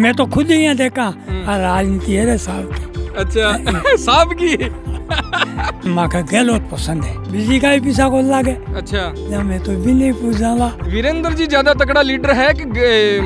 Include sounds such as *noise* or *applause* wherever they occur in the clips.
मैं तो खुद ही देखा हम्म। हाँ, राजनीति है अच्छा, *laughs* साहब की अच्छा साहब की माँ का गहलोत पसंद है बिजली का भी पीछा खोल लागे अच्छा ना मैं तो भी नहीं पूछा वीरेंद्र जी ज्यादा तकड़ा लीडर है कि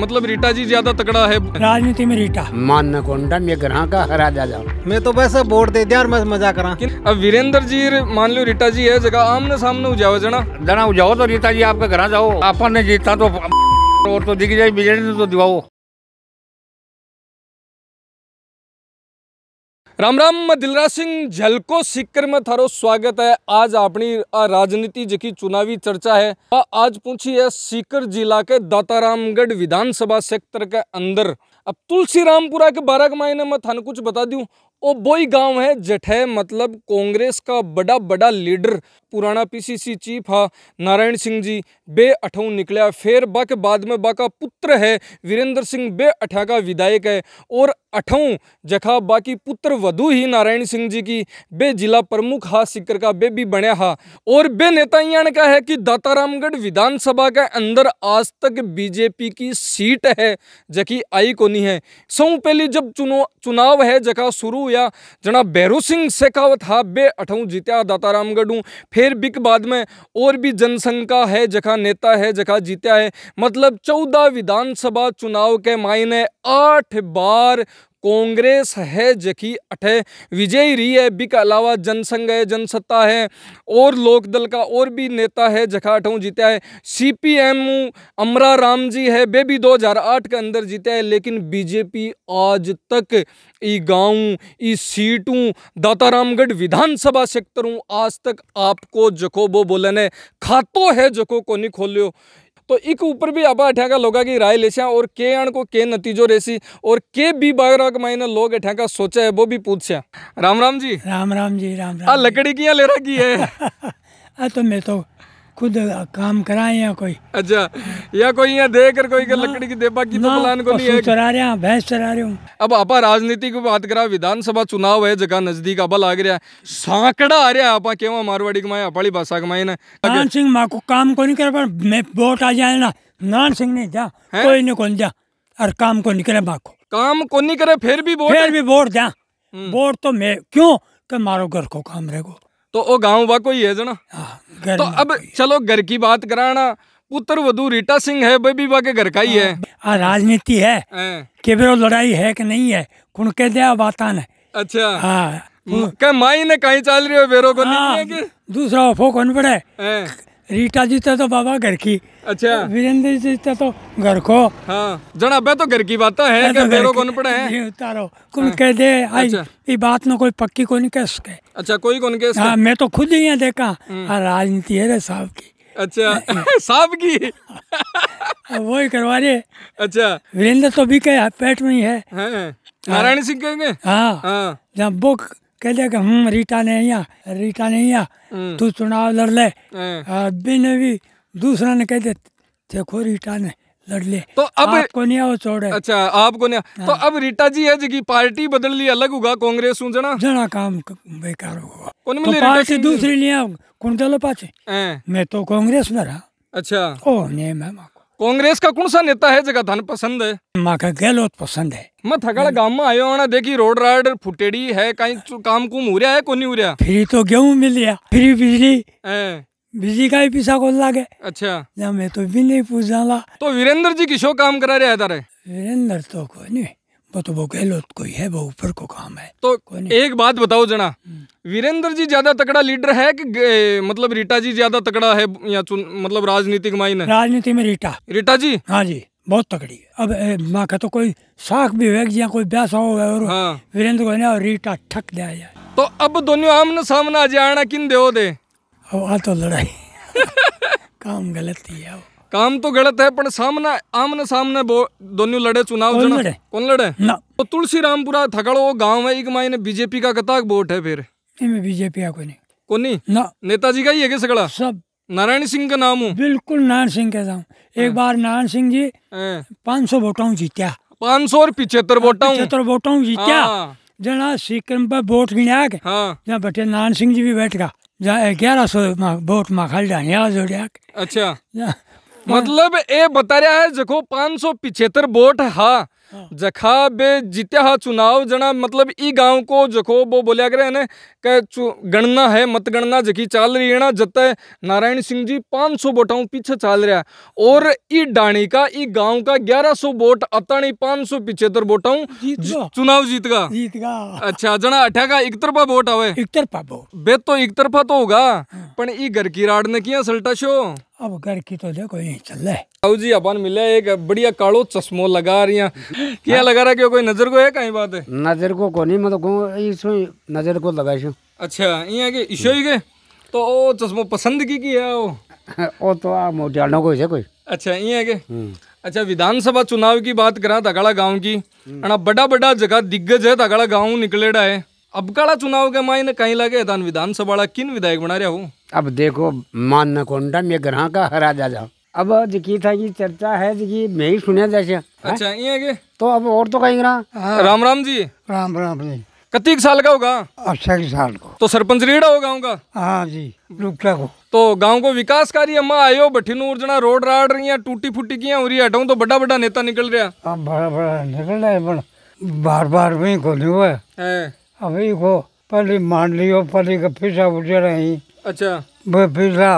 मतलब रीटा जी ज्यादा तकड़ा है राजनीति में रीटा मान कोंडा मैं ग्रह का हरा जा जाओ मैं तो वैसे वोट दे दिया मैं मजा करा अब वीरेंद्र जी मान लो रीटा जी है जगह आमने सामने उजाओ जना जना उजाओ तो रीटा जी आपका घर जाओ आपने जीता तो और तो दिख जाए बिजली तो दिवाओ राम राम मैं दिलराज सिंह झलको सीकर में थारो स्वागत है आज अपनी राजनीति જેકી चुनावी चर्चा है आज पूछी है सीकर जिला के दातारामगढ़ विधानसभा सेक्टर के अंदर अब तुलसी रामपुरा के बारह मायने मैं थान कुछ बता दूं ओबोई गांव है जठे मतलब कांग्रेस का बड़ा बड़ा लीडर पुराना पीसीसी चीफ हा नारायण सिंह जी बे अठौ निकलिया फिर बाक बाद में बाका पुत्र है वीरेंद्र सिंह बे अठा का विधायक है और अठौ जखा बाकी पुत्र वधु ही नारायण सिंह जी की बे जिला प्रमुख हा सिकर का बे भी बने हा और बे नेता यहाँ का है कि दातारामगढ़ विधानसभा के अंदर आज तक बीजेपी की सीट है जखी आई को नहीं है सौ पहली जब चुनो चुनाव है जखा शुरू या जना भैरू सिंह शेखावत हा बे अठऊ जीत्या दाताराम फिर बिक बाद में और भी जनसंघ का है जखा नेता है जखा जीत्या है मतलब चौदह विधानसभा चुनाव के मायने आठ बार कांग्रेस है जकी अठे विजय री है बी अलावा जनसंघ है जनसत्ता है और लोकदल का और भी नेता है जखा अठो जीता है C P M Amra Ram ji है वे भी 2008 के अंदर जीता है लेकिन बीजेपी आज तक ई गाँव ई सीटू दातारामगढ़ विधानसभा सेक्टरों आज तक आपको जको वो बोलने है खातो है जको को नहीं खोलो तो एक ऊपर भी आप अठा का लोग की राय सियाँ और के अण को के नतीजो रेसी और के बी बारह मायने लोग अठा का सोचा है वो भी सियाँ राम राम जी राम राम जी राम राम आ लकड़ी किया ले रखी है *laughs* आ तो मैं तो खुद काम कराए या कोई अच्छा या कोई यहाँ देख कर कोई लकड़ी की देपा की तो प्लान को नहीं है चरा रहे हैं भैंस चरा रहे हूँ अब आप राजनीति की बात करा विधानसभा चुनाव है जगह नजदीक अब लाग रहा है सांकड़ा आ रहा है आपा क्यों मारवाड़ी कमाए अपाड़ी भाषा कमाए ना नान सिंह माँ को काम को नहीं कर पर मैं वोट आ जाए ना नान सिंह ने जा कोई नहीं कौन जा और काम को नहीं करे माँ को काम को नहीं करे फिर भी वोट फिर भी वोट जा हम्म। वोट तो मैं क्यों मारो घर को काम रहेगा तो वो गांव वा कोई है जना हाँ, तो अब चलो घर की बात कराना पुत्र वधु रीटा सिंह है बेबी बा के घर का ही है हाँ, हाँ, राजनीति है के बेरो लड़ाई है कि नहीं है कुण के दिया बातान है अच्छा हाँ क्या माई ने कहीं चल रही हो बेरो को नहीं है कि दूसरा फोकन पड़े रीटा जी तो, तो बाबा घर की अच्छा वीरेंद्र जी तो, तो घर को हाँ जन तो घर की बात तो है तो घर कौन पड़े हैं उतारो कुल हाँ। कह दे आई अच्छा। ये बात ना कोई पक्की कोई नहीं कह सके अच्छा कोई कौन कह सके हाँ, मैं तो खुद ही यहाँ देखा हम्म। हाँ, राजनीति है रे साहब की अच्छा हाँ, *laughs* साहब की वो ही करवा रहे अच्छा वीरेंद्र तो भी कह पेट में ही है नारायण सिंह कहेंगे हाँ जब बुक कह दिया हम हम्म, रीटा नहीं आ रीटा नहीं हम्म। आ तू चुनाव लड़ ले हम्म। बिन भी दूसरा ने कह दे देखो रीटा ने लड़ ले तो अब आपको नहीं आओ छोड़े अच्छा आपको नहीं आ, तो हाँ। अब रीटा जी है जी पार्टी बदल ली अलग होगा कांग्रेस हूँ जना जना काम बेकार होगा तो पार्टी दूसरी आओ कौन चलो पाचे हाँ। मैं तो कांग्रेस में रहा अच्छा ओ नहीं मैं कांग्रेस का कौन सा नेता है जगह धन पसंद है माँ का गहलोत पसंद है मैं थकाड़ा गांव में आयो आना देखी रोड राड फुटेड़ी है कहीं काम कुम हो रहा है कोनी हो रहा फ्री तो गेहूं मिल गया फ्री बिजली बिजली का ही पैसा खोल लागे अच्छा या मैं तो भी नहीं पूछ जाला तो वीरेंद्र जी किसो काम करा रहे तारे वीरेंद्र तो कोई नहीं वो तो वो कह लो कोई है वो ऊपर को काम है तो एक बात बताओ जना हम्म। वीरेंद्र जी ज्यादा तकड़ा लीडर है कि मतलब रीटा जी ज्यादा तकड़ा है या मतलब राजनीतिक मायने राजनीति में रीटा रीटा जी हाँ जी बहुत तकड़ी अब माँ का तो कोई साख भी है या कोई ब्यास हो गया और हाँ। वीरेंद्र को और रीटा ठक दिया जाए तो अब दोनों आमने सामने आ जाना किन दे दे अब आ तो लड़ाई *laughs* काम गलत ही है काम तो गलत है पर सामना आमने सामने दोनों लड़े चुनाव कौन लड़े कौन लड़े ना तो तुलसी रामपुरा थकड़ो गांव है एक मायने बीजेपी का कताक वोट है फिर बीजेपी का कोई नहीं कोनी ना नेताजी का ही है सगड़ा सब नारायण सिंह का नाम हूँ बिल्कुल नारायण सिंह का नाम एक हाँ। बार नारायण सिंह जी हाँ। पाँच सौ वोटा जीत्या पाँच सौ और पिछहत्तर वोटा पिछहत्तर वोटा जीत्या हाँ। जना सिक्रम पर वोट गिना के जहाँ बैठे नारायण सिंह जी भी बैठ गया जहाँ ग्यारह सौ वोट माखल जाने जोड़िया अच्छा मतलब ये बता रहा है देखो पाँच सौ पिछहत्तर वोट हाँ जखा बे जीत्या हा चुनाव जना मतलब ई गांव को जखो वो बोलिया करे ने के गणना है मतगणना जखी चल रही है ना जते नारायण सिंह जी 500 वोटाओं पीछे चाल रहा है और ई डाणी का ई गांव का 1100 वोट अतानी सौ पिछहत्तर वोटाओं चुनाव जीतगा जीतगा अच्छा जना अठा का एक तरफा वोट आवे एक तरफा वोट बे तो एक तरफा तो होगा हाँ। पर ई घर की राड ने किया सल्टा शो अब घर की तो देखो यही चल रहा है बाबू जी अपन मिले एक बढ़िया कालो चश्मो लगा रही क्या हाँ। लगा रहा क्यों कोई नजर को है कहीं बात है नजर को कोनी मैं तो नजर को लगा छू अच्छा यहाँ के ईशो के तो ओ चश्मो पसंद की की है वो ओ *laughs* तो आ मोटियानो को कोई अच्छा यहाँ के हम्म। अच्छा विधानसभा चुनाव की बात करा तगाड़ा गाँव की बड़ा हम्म। बड़ा जगह दिग्गज है तगाड़ा गाँव निकलेड़ा है अब काला चुनाव के मायने कहीं लगे दान तो विधानसभा किन विधायक बना रहे हो अब देखो मान न कोंडा मैं ग्रह का हरा जा जाओ अब जिकी था की चर्चा है जिकी मैं ही सुने जैसे अच्छा ये के तो अब और तो कहीं ना हाँ। राम राम जी राम राम जी कतिक साल का होगा अस्सी साल को तो सरपंच रेड़ा हो गाँव का हाँ जी रुकता को तो गांव को विकास कार्य अम्मा आयो भठिन उर्जना रोड राड रही है टूटी फूटी की हो रही है हटाऊ तो बड़ा बड़ा नेता निकल रहा बड़ा बड़ा निकल रहा है बार बार वही खोली हुआ है अभी को पहले मान लियो पहले का पैसा उठे रही अच्छा वो पैसा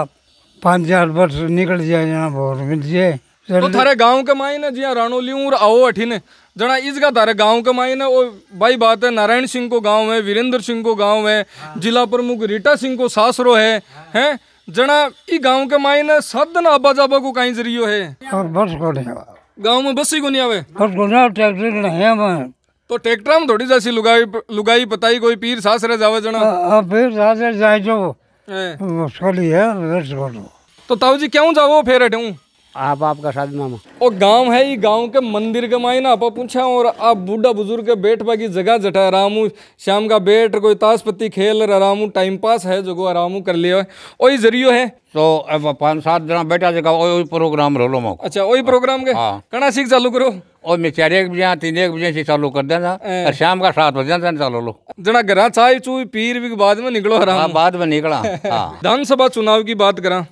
पाँच चार वर्ष निकल जाए जना बहुत मिल जाए तो थारे गांव के माई ने जिया रानो लियो और आओ अठी ने जना इसका थारे गांव के माई ने भाई बात है नारायण सिंह को गांव है वीरेंद्र सिंह को गांव है हाँ। जिला प्रमुख रीटा सिंह को सासरो है हाँ। हैं जना ई गांव के माई ने सब दिन आबा जाबा को कहीं जरियो है और बस को गांव में बस ही को नहीं आवे बस को ना ट्रैक्टर नहीं है तो ट्रैक्टर में थोड़ी जैसी लुगाई लुगाई पताई कोई पीर सास रह जावे जना हां हाँ, पीर सास रह जाए जो उसको लिए तो ताऊ जी क्यों जावो फेर हटूं आप आपका शादी मामा और गांव है ही गांव के मंदिर के मायना आप पूछा और आप बूढ़ा बुजुर्ग के बैठ बाकी जगह जटा रामू शाम का बैठ कोई ताश पत्ती खेल रामू टाइम पास है जो रामू कर लिया है वही जरियो है तो अब पाँच सात जना बैठा जगह वही प्रोग्राम लो मो अच्छा वही प्रोग्राम के हाँ। कड़ा सीख चालू करो और मैं चार एक बजे तीन एक बजे से चालू कर देना और शाम का सात बजे चालू लो जना घर चाय चू पीर भी बाद में निकलो हरा हाँ, बाद में निकला *laughs* हाँ। विधानसभा चुनाव की बात करा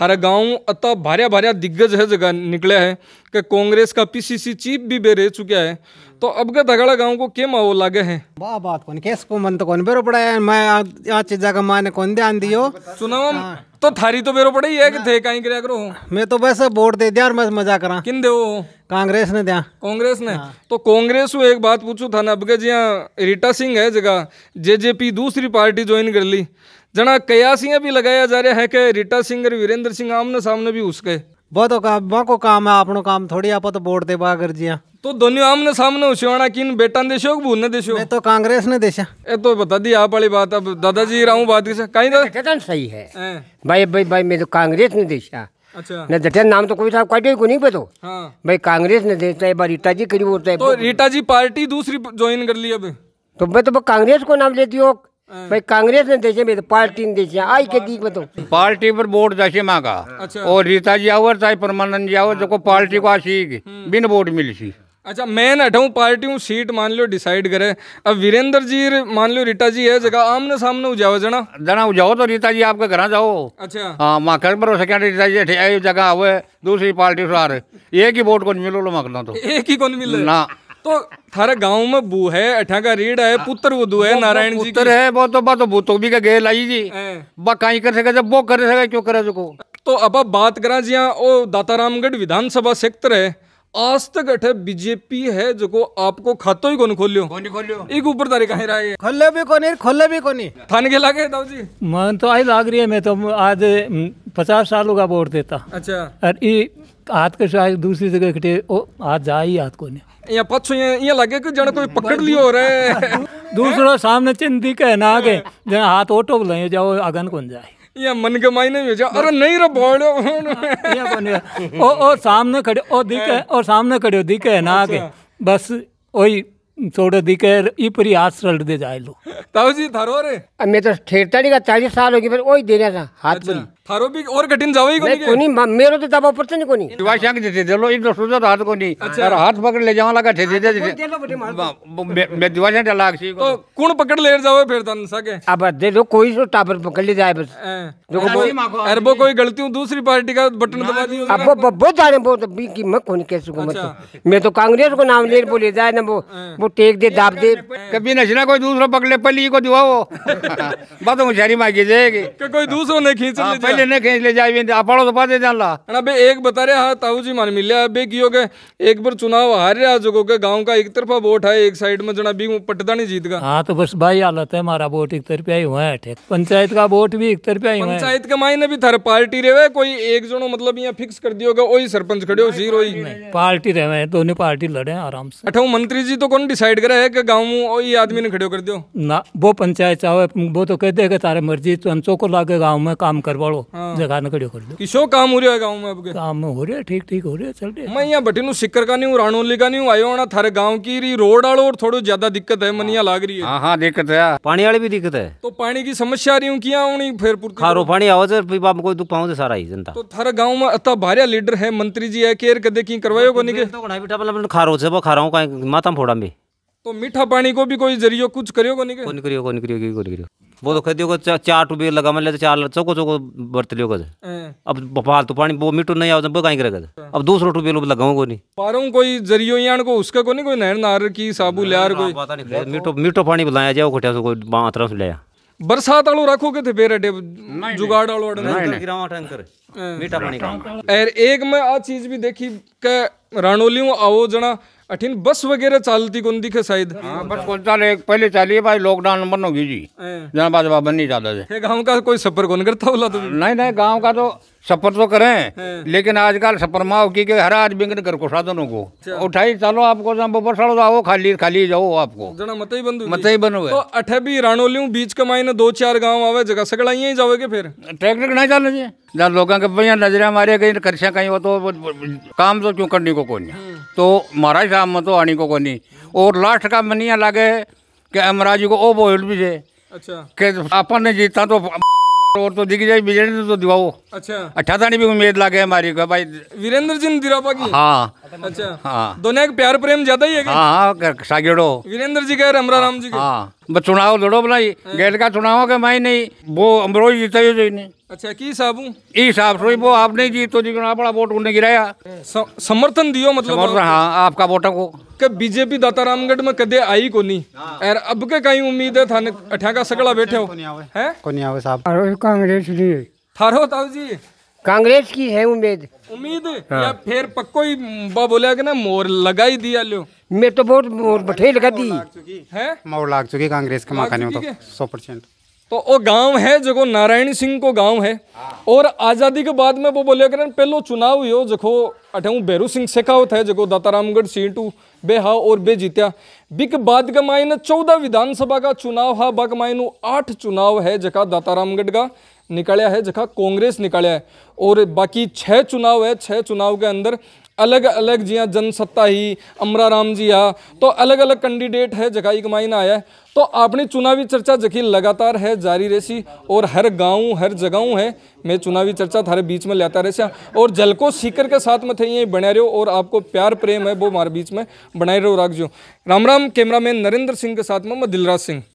थारा गांव अतः भारिया भारिया दिग्गज है जगह निकले है कि कांग्रेस का पीसीसी चीफ भी बे रह चुका है तो अब का दगड़ा गांव को के माहौल लागे है बा बात कौन केस को मन तो कौन बेरो पड़ा है मैं यहाँ चीजा का माने कौन ध्यान दियो सुनाओ हाँ। तो थारी तो बेरो पड़ी है कि थे कहीं क्या करो मैं तो वैसे वोट दे दिया मैं मजा करा किन दे कांग्रेस ने दिया कांग्रेस ने हाँ। तो कांग्रेस एक बात पूछू था ना अब जिया रीटा सिंह है जगह जेजेपी दूसरी पार्टी ज्वाइन कर ली जना कयासियां भी लगाया जा रहा है कि रीटा सिंह और वीरेंद्र सिंह आमने सामने भी उसके वह तो काम वह को काम है अपनो काम थोड़ी आप तो वोट दे बागर जी तो दोनों आमने सामने उसे होशियाणा किन बेटा ने देशो भून ने देशो मैं तो कांग्रेस ने देशा ये तो बता दी आप वाली बात अब दादाजी राहू बात की कहीं तो सही है भाई भाई भाई मैं तो कांग्रेस ने देशा अच्छा न जटन नाम तो कोई साहब कोई को नहीं बताओ हाँ। भाई कांग्रेस ने देता है रीटा जी करी होता है तो, तो रीटा जी पार्टी दूसरी ज्वाइन कर ली अब तो मैं तो कांग्रेस को नाम लेती हो भाई कांग्रेस ने देशे में तो पार्टी ने देखे आई के दीक में तो पार्टी पर वोट देशे मांगा अच्छा। और रीता जी आवर चाहे परमानंद जी आवर देखो पार्टी को आशी हम्म। बिन वोट मिली सी अच्छा मैं न अठाऊ पार्टियों सीट मान लो डिसाइड करे अब वीरेंद्र जी मान लो रीटा जी है जगह आमने सामने उजाओ जना जना उजाओ तो रीता जी आपके घर जाओ अच्छा हाँ माँ घर पर सके रीता जी जगह आवे दूसरी पार्टी सारे एक ही वोट को मिलो लो मकना तो एक ही कौन मिले ना तो थारा गांव में बू है अठा का रीढ़ है हाँ। पुत्र वो दू तो है नारायण जी पुत्र है वो तो बात तो भूतो भी का गेल आई जी हाँ। बा काई कर सके जब वो कर सके क्यों करे जो तो अब आप बात करा जी ओ दातारामगढ़ विधानसभा सेक्टर है आज तक अठे बीजेपी है जो को आपको खातो ही कोन खोलियो कोनी खोलियो एक ऊपर तारे कहीं रहा है खोले भी कोनी खोले भी कोनी थाने के लागे दाऊ जी मन तो आई लाग रही है मैं तो आज पचास सालों का वोट देता अच्छा और ये हाथ के शायद दूसरी जगह कटे हाथ जा ही हाथ कोने यहाँ पाछो यहाँ लगे कि जन कोई पकड़ लियो रे दूसरो सामने चिंदी के ना आगे जन हाथ ऑटो बुलाए जाओ अगन कौन जाए या मन के मायने में जा अरे नहीं रे बोलो ओ ओ सामने खड़े ओ दिखे और सामने खड़े दिखे ना आगे बस वही छोड़ो दिखे ई पूरी दे जाए लो ताऊ जी थारो रे मैं तो ठेरता नहीं का चालीस साल हो गए पर वही दे रहा था हाथ पर और कठिन जावई कोणी नाही, कोणी मेरो तर दबाव पडतो नाही अरे तो, तो अच्छा। पकड़ ले जावे तो फिर तन सके अब दे दो कोई सो पकड़ ले जाए बस देखो वो- कोई गलती हूँ दूसरी पार्टी का बटन दबा दियो अब बहुत बी की मैं कोनी तो- अच्छा। मैं तो कांग्रेस को नाम ले बोले जाए ना वो वो टेक दे दाब दे कभी नशिना कोई दुसरं पकडले पहिले को दुआ हो बात तो हुशारी मागे की. कोई दूसरों ने खींच हाँ, ले लेने खेच ले जाए आप तो पाते जान ला ना बे एक बता रहे हाँ ताऊ जी मान मिले अब की के एक बार चुनाव हार रहा जो गांव का एक तरफा वोट है एक साइड में जना बी पटदा नहीं जीत गया हाँ तो बस भाई हालत है हमारा वोट एक तरफा ही हुआ है पंचायत का वोट भी एक तरफा ही पंचायत के मायने भी थर पार्टी रहे कोई एक जनो मतलब यहाँ फिक्स कर दियो वही सरपंच खड़े हो जीरो ही पार्टी रहे दोनों पार्टी लड़े आराम से अठा मंत्री जी तो कौन डिसाइड करे है कि गाँव वही आदमी ने खड़े कर दियो ना वो पंचायत चाहे वो तो कहते देगा तारे मर्जी तुम तो चौको लागे गाँव में काम करवाड़ो हाँ। जगह खड़ियो कर दो किसो काम हो रहा है गांव में आपके काम हो रहा है ठीक ठीक हो रहा है चल रहा मैं यहाँ बटिनू सिक्कर का नहीं हूँ राणोली का नहीं हूँ आयो ना थारे गांव की री रोड आलो और थोड़ी ज्यादा दिक्कत है मनिया हाँ। लग रही है हाँ, हाँ दिक्कत है पानी वाली भी दिक्कत है तो पानी की समस्या आ रही हूँ क्या आनी तो- फिर खारो पानी आवाज पीपा में कोई दुख पाऊँ तो सारा ही जनता तो थारा गाँव में अता भारिया लीडर है मंत्री जी है केयर कदे की करवायो को तो नहीं खारो से वो खा हूँ माता फोड़ा में तो मीठा पानी को भी कोई जरियो कुछ करियो को नहीं करियो को नहीं करियो को नहीं करियो वो तो खेती होगा चार टूबे लगा मैं तो चार चौको चौको बरत लियो कद अब बफाल तो पानी वो मीटर नहीं आओ तो वो कहीं करेगा अब दूसरो टूबे लो लगाऊ को नहीं पारो कोई जरियो यान को उसका को नहीं कोई नहर नार की साबू लियार कोई मीठो मीठो पानी बुलाया जाए खटिया से कोई बातरा से लाया बरसात आलो रखो के थे बेरे डे जुगाड़ आलो नहीं नहीं गिरावा टैंकर मीठा पानी का और एक मैं आ चीज भी देखी के राणोलियों आओ जना अठिन बस वगैरह चलती कौन दिखे शायद हाँ बस पहले चले है भाई लॉकडाउन बनोगी जी घी जी बन नहीं ज्यादा से गाँव का कोई सफर कौन करता बोला तो नहीं नहीं गाँव का तो सफर तो करें हाँ। लेकिन आजकल सफर माओ की के हर आज बिंगन कर को साधनों को अच्छा। उठाई चलो आपको बपर सड़ो आओ खाली खाली जाओ आपको मतई बंद मतई बन हुए तो अठे भी राणोलियों बीच का ने दो चार गांव आवे जगह सगड़ा ही जाओगे फिर ट्रैक्टर ना चल जी जहाँ लोगों के भैया नजरे हमारे कहीं खर्चा कहीं हो तो काम तो क्यों करने को कोनी हाँ। तो महाराज साहब में तो आने को कोनी और लास्ट का मनिया लागे कि अमराजी को ओ बोल भी से अच्छा कि आपने जीता तो और तो दिख जाए वीरेंद्र तो दिवाओ अच्छा अठाधानी भी उम्मीद लागे हमारी का भाई वीरेंद्र जी ने दिरापा की हां अच्छा हां दोनों के प्यार प्रेम ज्यादा ही है हां हाँ, हाँ सागेड़ो वीरेंद्र जी हाँ। हाँ। का रामराम राम जी का हां बस चुनाव लड़ो भाई गेल का चुनाव के माई नहीं वो अमरोही जीता ही नहीं अच्छा की हूं ई साहब सोई वो आपने जी तो जी अपना वोट उन्हें गिराया समर्थन दियो मतलब समर्थन हाँ आपका वोट को के बीजेपी दाता रामगढ़ में कदे आई कोनी नहीं हाँ। यार अब के कई उम्मीद है थाने अठा का सगला बैठे हो हैं कोनी आवे साहब अरे कांग्रेस की थारो ताऊ जी कांग्रेस की है उम्मीद उम्मीद हाँ। या फिर पक्को ही बा बोला कि ना मोर लगा ही दिया लो मैं तो बहुत मोर बठे लगा दी है मोर लाग चुकी कांग्रेस के माखाने में तो 100% तो वो गांव है जो नारायण सिंह को गांव है हाँ। और आज़ादी के बाद में वो बोले करें पहलो चुनाव हुयो जो अठे भैरू सिंह शेखावत है जो दातारामगढ़ सीटू बे हा और बे जीत्या बिक बाद का मायने चौदह विधानसभा का चुनाव हा बाक मायने आठ चुनाव है जका दातारामगढ़ का निकाला है जखा कांग्रेस निकाला है और बाकी छः चुनाव है छः चुनाव के अंदर अलग अलग जिया जनसत्ता ही अमरा राम जी आ तो अलग अलग कैंडिडेट है जगाई कमाई ना आया तो अपनी चुनावी चर्चा जखी लगातार है जारी रहसी और हर गांव हर जगह है मैं चुनावी चर्चा थारे बीच में लेता रह और जल को सीकर के साथ में थे ये बने रहो और आपको प्यार प्रेम है वो हमारे बीच में बनाए रहो राख जो राम राम कैमरामैन नरेंद्र सिंह के साथ में मैं दिलराज सिंह